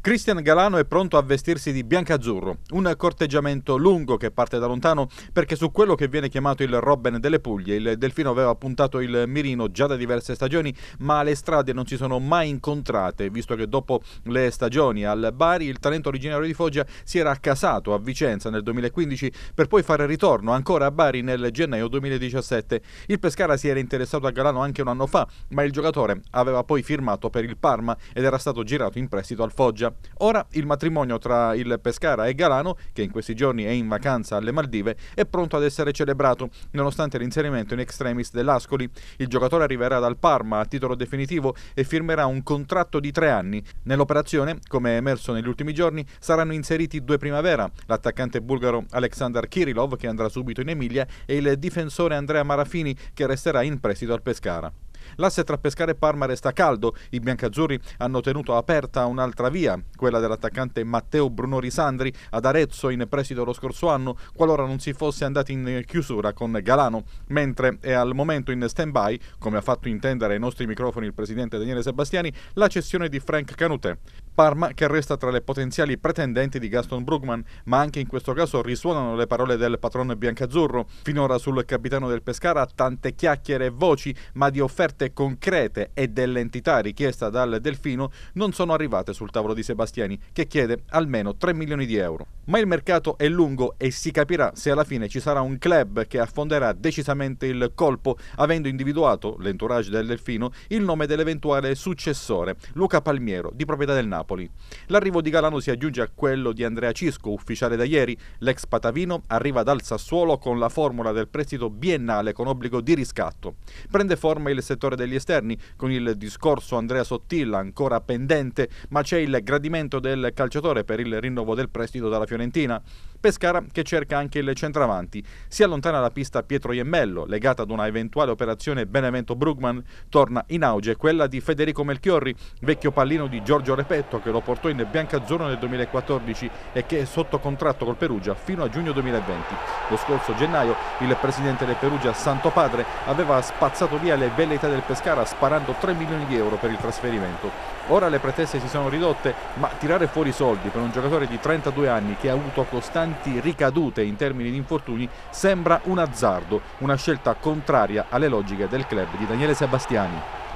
Cristian Galano è pronto a vestirsi di biancazzurro, un corteggiamento lungo che parte da lontano perché su quello che viene chiamato il Robben delle Puglie il Delfino aveva puntato il mirino già da diverse stagioni ma le strade non si sono mai incontrate visto che dopo le stagioni al Bari il talento originario di Foggia si era accasato a Vicenza nel 2015 per poi fare ritorno ancora a Bari nel gennaio 2017. Il Pescara si era interessato a Galano anche un anno fa ma il giocatore aveva poi firmato per il Parma ed era stato girato in prestito al Foggia. Liguria. Ora il matrimonio tra il Pescara e Galano, che in questi giorni è in vacanza alle Maldive, è pronto ad essere celebrato, nonostante l'inserimento in extremis dell'Ascoli. Il giocatore arriverà dal Parma a titolo definitivo e firmerà un contratto di tre anni. Nell'operazione, come è emerso negli ultimi giorni, saranno inseriti due primavera, l'attaccante bulgaro Aleksandar Kirilov, che andrà subito in Emilia, e il difensore Andrea Marafini, che resterà in prestito al Pescara. L'asse tra Pescara e Parma resta caldo. I biancazzurri hanno tenuto aperta un'altra via, quella dell'attaccante Matteo Bruno Risandri ad Arezzo in prestito lo scorso anno, qualora non si fosse andati in chiusura con Galano, mentre è al momento in stand-by, come ha fatto intendere ai nostri microfoni il presidente Daniele Sebastiani, la cessione di Frank Canutè. Parma che resta tra le potenziali pretendenti di Gaston Brugman, ma anche in questo caso risuonano le parole del patrone biancazzurro. Finora sul capitano del Pescara tante chiacchiere e voci, ma di offerte offerte concrete e dell'entità richiesta dal Delfino non sono arrivate sul tavolo di Sebastiani, che chiede almeno 3 milioni di euro. Ma il mercato è lungo e si capirà se alla fine ci sarà un club che affonderà decisamente il colpo, avendo individuato l'entourage del Delfino il nome dell'eventuale successore, Luca Palmiero, di proprietà del Napoli. L'arrivo di Galano si aggiunge a quello di Andrea Cisco, ufficiale da ieri. L'ex Patavino arriva dal Sassuolo con la formula del prestito biennale con obbligo di riscatto. Prende forma il settore settore degli esterni, con il discorso Andrea Sottilla ancora pendente, ma c'è il gradimento del calciatore per il rinnovo del prestito dalla Fiorentina. Pescara che cerca anche il centravanti. Si allontana la pista Pietro Iemmello, legata ad una eventuale operazione Benevento Brugman, torna in auge quella di Federico Melchiorri, vecchio pallino di Giorgio Repetto che lo portò in biancazzurro nel 2014 e che è sotto contratto col Perugia fino a giugno 2020. Lo scorso gennaio il presidente del Perugia Santo Padre aveva spazzato via le velleità del Pescara sparando 3 milioni di euro per il trasferimento. Ora le pretese si sono ridotte, ma tirare fuori soldi per un giocatore di 32 anni che ha avuto costanti pesanti ricadute in termini di infortuni sembra un azzardo, una scelta contraria alle logiche del club di Daniele Sebastiani.